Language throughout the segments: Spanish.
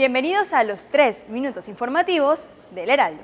Bienvenidos a los tres minutos informativos del Heraldo.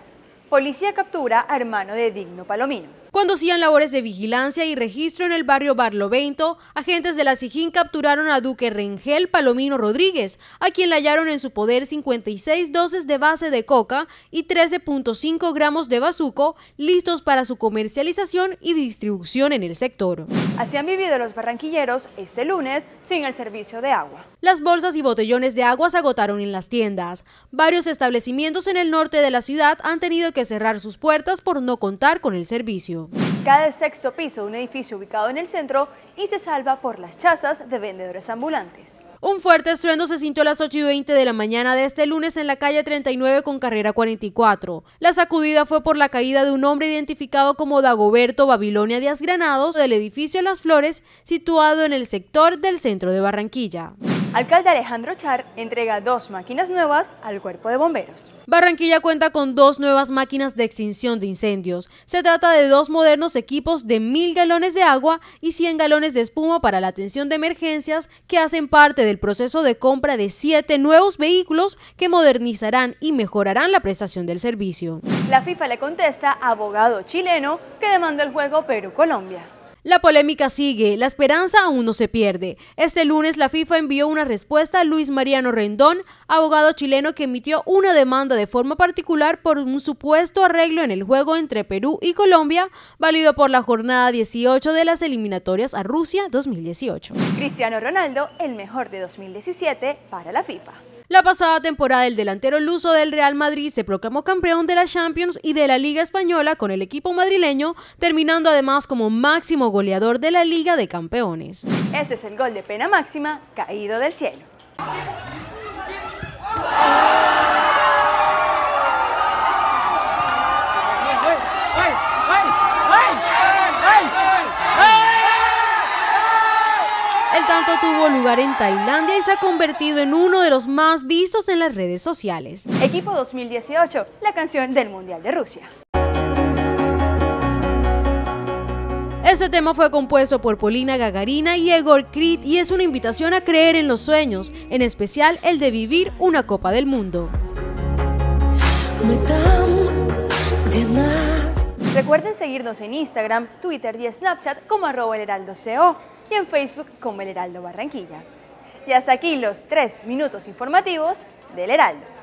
Policía captura a hermano de Digno Palomino. Cuando hacían labores de vigilancia y registro en el barrio Barlovento, agentes de la Sijín capturaron a Duque Rengel Palomino Rodríguez, a quien hallaron en su poder 56 dosis de base de coca y 13.5 gramos de bazuco, listos para su comercialización y distribución en el sector. Así han vivido los barranquilleros este lunes sin el servicio de agua. Las bolsas y botellones de agua se agotaron en las tiendas. Varios establecimientos en el norte de la ciudad han tenido que cerrar sus puertas por no contar con el servicio. Cada sexto piso de un edificio ubicado en el centro y se salva por las chazas de vendedores ambulantes. Un fuerte estruendo se sintió a las 8 y 20 de la mañana de este lunes en la calle 39 con carrera 44. La sacudida fue por la caída de un hombre identificado como Dagoberto Babilonia Díaz Granados del edificio Las Flores, situado en el sector del centro de Barranquilla. Alcalde Alejandro Char entrega dos máquinas nuevas al Cuerpo de Bomberos. Barranquilla cuenta con dos nuevas máquinas de extinción de incendios. Se trata de dos modernos equipos de mil galones de agua y 100 galones de espuma para la atención de emergencias que hacen parte del proceso de compra de siete nuevos vehículos que modernizarán y mejorarán la prestación del servicio. La FIFA le contesta abogado chileno que demandó el juego Perú-Colombia. La polémica sigue, la esperanza aún no se pierde. Este lunes la FIFA envió una respuesta a Luis Mariano Rendón, abogado chileno que emitió una demanda de forma particular por un supuesto arreglo en el juego entre Perú y Colombia, válido por la jornada 18 de las eliminatorias a Rusia 2018. Cristiano Ronaldo, el mejor de 2017 para la FIFA. La pasada temporada el delantero luso del Real Madrid se proclamó campeón de la Champions y de la Liga Española con el equipo madrileño, terminando además como máximo goleador de la Liga de Campeones. Ese es el gol de pena máxima caído del cielo. tanto, tuvo lugar en Tailandia y se ha convertido en uno de los más vistos en las redes sociales. Equipo 2018, la canción del Mundial de Rusia. Este tema fue compuesto por Polina Gagarina y Egor Krit y es una invitación a creer en los sueños, en especial el de vivir una Copa del Mundo. Recuerden seguirnos en Instagram, Twitter y Snapchat como arroba el heraldo y en Facebook como El Heraldo Barranquilla. Y hasta aquí los tres minutos informativos del Heraldo.